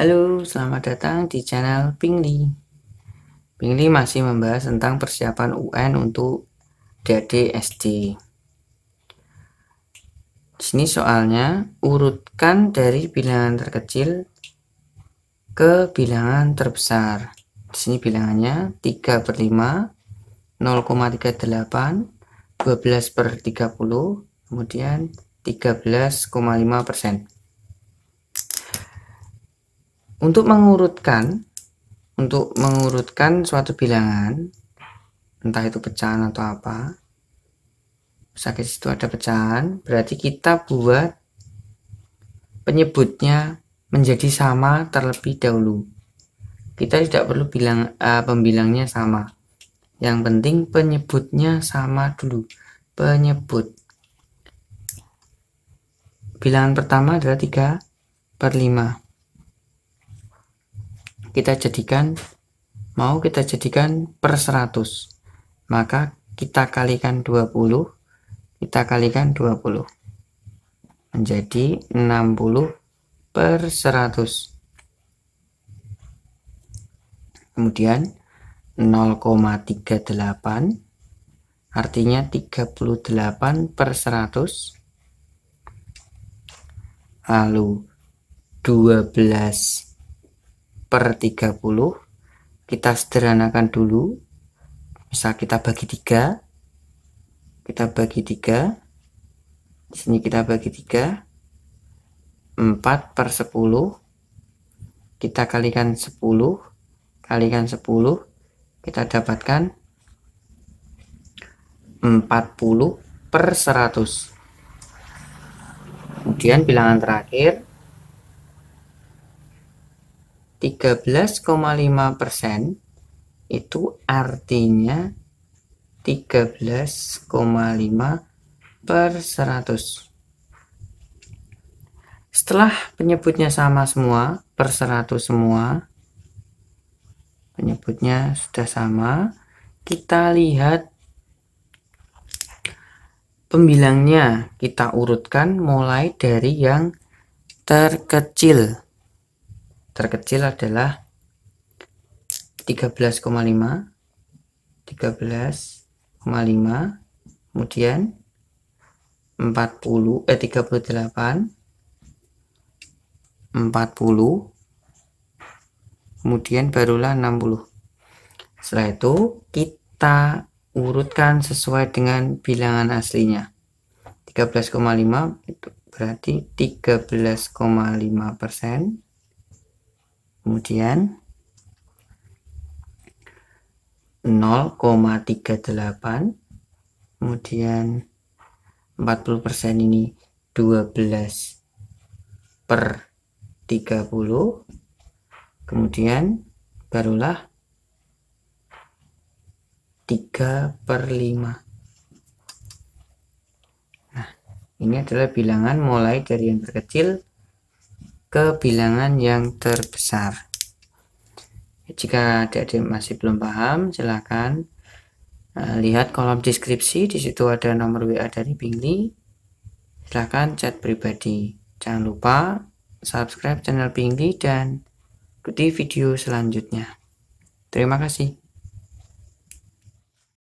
Halo, selamat datang di channel Pingli. Pingli masih membahas tentang persiapan UN untuk DAD SD. Di sini soalnya urutkan dari bilangan terkecil ke bilangan terbesar. Di sini bilangannya 3 per 5, 0,38, 12 per 30, kemudian 13,5 persen untuk mengurutkan untuk mengurutkan suatu bilangan entah itu pecahan atau apa sakit situ ada pecahan berarti kita buat penyebutnya menjadi sama terlebih dahulu kita tidak perlu bilang uh, pembilangnya sama yang penting penyebutnya sama dulu penyebut bilangan pertama adalah 3 per 5 kita jadikan mau kita jadikan per 100 maka kita kalikan 20 kita kalikan 20 menjadi 60 per 100 kemudian 0,38 artinya 38 per 100 lalu 12 per per 30 kita sederhanakan dulu misal kita bagi tiga kita bagi tiga di sini kita bagi tiga 4 per 10 kita kalikan 10 kalikan 10 kita dapatkan 40 per 100 kemudian bilangan terakhir 13,5 persen itu artinya 13,5 per 100. Setelah penyebutnya sama semua, per 100 semua, penyebutnya sudah sama, kita lihat pembilangnya kita urutkan mulai dari yang terkecil terkecil adalah 13,5 13,5 kemudian 40 eh 38 40 kemudian barulah 60 setelah itu kita urutkan sesuai dengan bilangan aslinya 13,5 itu berarti 13,5 persen kemudian 0,38 kemudian 40% ini 12 per 30 kemudian barulah 3 per 5 nah ini adalah bilangan mulai dari yang terkecil ke bilangan yang terbesar. Jika adik-adik masih belum paham, silahkan eh, lihat kolom deskripsi. Di situ ada nomor WA dari Bingli. Silahkan chat pribadi. Jangan lupa subscribe channel Bingli dan ikuti video selanjutnya. Terima kasih.